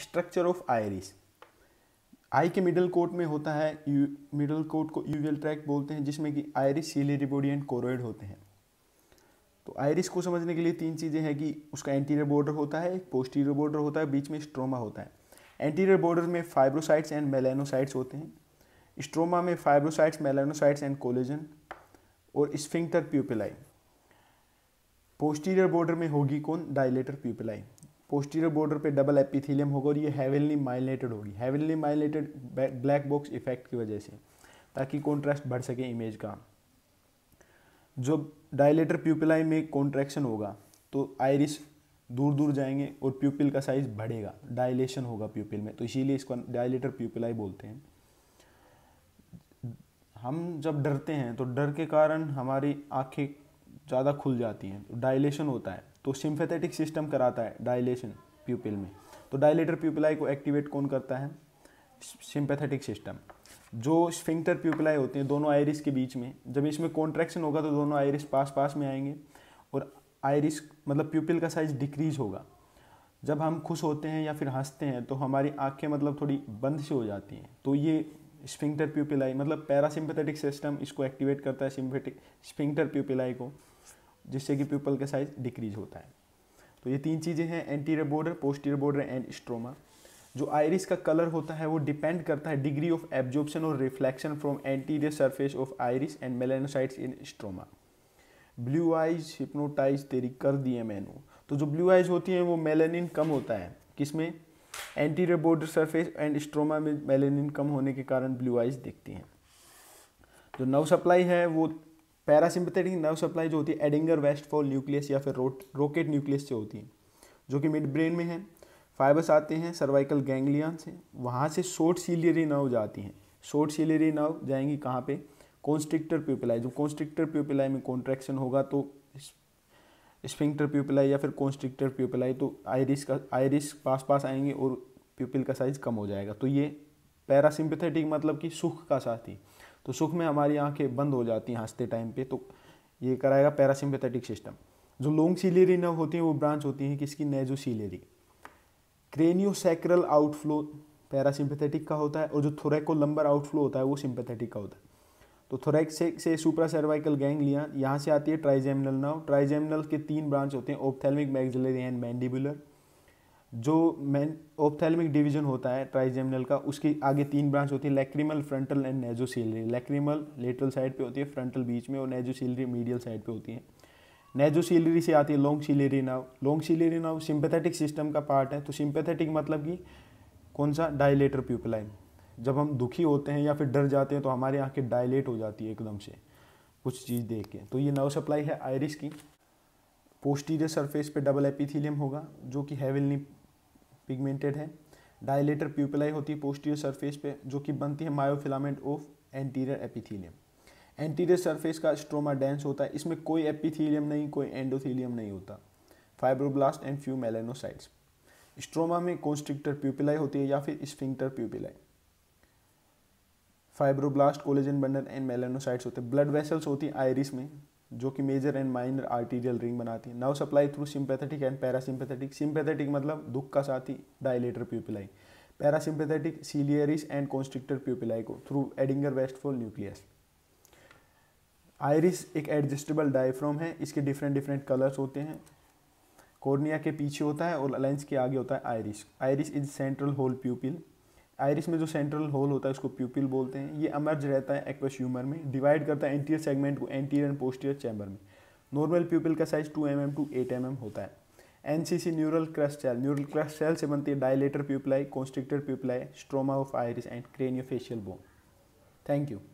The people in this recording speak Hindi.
स्ट्रक्चर ऑफ आयरिस आई के मिडल कोट में होता है यू मिडल कोट को यूवियल ट्रैक बोलते हैं जिसमें कि आयरिस सीलेरिबोडी एंड कोरोइड होते हैं तो आयरिस को समझने के लिए तीन चीज़ें हैं कि उसका एंटीरियर बॉर्डर होता है एक पोस्टीरियर बॉर्डर होता है बीच में स्ट्रोमा होता है एंटीरियर बॉर्डर में फाइब्रोसाइट्स एंड मेलानोसाइट्स होते हैं स्ट्रोमा में फाइब्रोसाइट्स मेलानोसाइट्स एंड कोलेजन और स्फिंक्टर प्यूपिलाई पोस्टीरियर बॉर्डर में होगी कौन डायलेटर प्यूपिलाई पोस्टीरियर बॉर्डर पे डबल एपिथीलियम होगा और ये हेवनली माइलेटेड होगी heavily melanated black box effect की वजह से ताकि कॉन्ट्रास्ट बढ़ सके इमेज का जो डायलेटर प्यूपिलाई में कॉन्ट्रैक्शन होगा तो आयरिस दूर दूर जाएंगे और प्यूपिल का साइज बढ़ेगा डायलेशन होगा प्यूपिल में तो इसीलिए इसको डायलेटर प्यूपिलाई बोलते हैं हम जब डरते हैं तो डर के कारण हमारी आँखें ज़्यादा खुल जाती हैं तो डायलेशन होता है तो सिम्फेथेटिक सिस्टम कराता है डायलेशन प्यूपिल में तो डायलेटर प्यूपिलाई को एक्टिवेट कौन करता है सिम्पैथेटिक सिस्टम जो स्फिंक्टर प्यूपिलाई होते हैं दोनों आयरिस के बीच में जब इसमें कॉन्ट्रैक्शन होगा तो दोनों आयरिस पास पास में आएंगे और आयरिस मतलब प्यूपिल का साइज डिक्रीज होगा जब हम खुश होते हैं या फिर हंसते हैं तो हमारी आंखें मतलब थोड़ी बंद सी हो जाती हैं तो ये स्फिंक्टर प्यूपिलाई मतलब पैरासिम्पथेटिक सिस्टम इसको एक्टिवेट करता है सिम्फेटिक स्फिंक्टर प्यूपिलाई को जिससे कि पीपल का साइज डिक्रीज होता है तो ये तीन चीज़ें हैं anterior border posterior border and stroma जो आयरिस का कलर होता है वो डिपेंड करता है डिग्री ऑफ एब्जॉर्प्शन और reflection from anterior surface of iris and melanocytes in stroma blue eyes hypnotise तेरी कर दिए मैंने तो जो ब्लू आइज होती हैं वो मेलेनिन कम होता है किसमें anterior border surface and stroma में मेलेनिन कम होने के कारण ब्लू आइज दिखती हैं जो नव सप्लाई है वो पैरासिम्पथेटिक नर्व सप्लाई जो होती है एडिंगर वेस्टफॉल न्यूक्लियस या फिर रोट रोकेट न्यूक्लियस से होती है जो कि मिड ब्रेन में है फाइबर्स आते हैं सर्वाइकल गैंगलियन से वहाँ से शॉर्ट सीलियरी नर्व जाती हैं शॉर्ट सीलियरी नर्व जाएंगी कहाँ पे कॉन्स्ट्रिक्टर प्यूपिलाई जो कॉन्स्ट्रिक्टर प्यूपिलाई में कॉन्ट्रैक्शन होगा तो स्पिंक्टर प्यूपिलाई या फिर कॉन्स्ट्रिक्टर प्यूपिलाई तो आयरिस का आयरिस पास पास आएंगे और प्यूपिल का साइज कम हो जाएगा तो ये पैरासिम्पथेटिक मतलब कि सुख का साथी तो सुख में हमारी आंखें बंद हो जाती हैं हंसते टाइम पे तो ये कराएगा पैरासिम्पेथेटिक सिस्टम जो लॉन्ग सीलेरी नर्व होती हैं वो ब्रांच होती हैं किसकी नेजो सीलेरी क्रेनियोसैक्रल आउटफ्लो पैरासिम्पेथेटिक का होता है और जो थोरेको लंबर आउटफ्लो होता है वो सिंपेथेटिक का होता है तो थोरेक से, से सुपरा सर्वाइकल गैंगलिया यहाँ से आती है ट्राइजेमिनल नर्व ट्राइजेमिनल के तीन ब्रांच होते हैं ओपथेलमिक मैग्जिलरी एंड मैंडिबुलर जो मेन ओप्थेलमिक डिवीजन होता है ट्राइजेमिनल का उसके आगे तीन ब्रांच होती है lacrimal frontal and nasociliary lacrimal lateral side पे होती है फ्रंटल बीच में और नेजोसीलरी मीडियल साइड पे होती है नेजोसीलरी से आती है long ciliary nerve long ciliary nerve sympathetic system का पार्ट है तो सिंपैथेटिक मतलब कि कौन सा डायलेटर प्यूपलाइन जब हम दुखी होते हैं या फिर डर जाते हैं तो हमारे आँखें डायलेट हो जाती है एकदम से कुछ चीज़ देख के तो ये नर्व सप्लाई है आयरिस की पोस्टीरियर सरफेस पे डबल एपिथीलियम होगा जो कि हैवेलनी पिगमेंटेड है डायलेटर प्यूपलाई होती है पोस्टीरियर सरफेस पे जो कि बनती है myofilament of anterior epithelium anterior surface का स्ट्रोमा डेंस होता है इसमें कोई एपिथीलियम नहीं कोई एंडोथीलियम नहीं होता fibroblast and few melanocytes stroma में कॉन्स्ट्रिक्टर प्यूपिलाई होती है या फिर sphincter pupillae fibroblast collagen bundle and melanocytes होते हैं ब्लड वेसल्स होती है आयरिस में जो कि major and minor arterial ring बनाती है nerve supply through sympathetic and parasympathetic sympathetic मतलब दुख का साथी dilator pupillae parasympathetic ciliaris and constrictor pupillae को through Edinger for nucleus iris एक एडजस्टेबल डायफ्राम है इसके डिफरेंट डिफरेंट कलर्स होते हैं कॉर्निया के पीछे होता है और लेंस के आगे होता है iris iris is central hole pupil iris में जो सेंट्रल होल होता है उसको प्यूपिल बोलते हैं ये अमर्ज रहता है एक्वस ह्यूमर में डिवाइड करता है एंटीरियर सेगमेंट को एंटीरियर एंड पोस्टीरियर चैम्बर में नॉर्मल प्यूपिल का size two M M to eight M M होता है N C C neural crest cell neural crest cell से बनती है dilator pupillae constricted pupillae stroma of iris and craniofacial bone thank you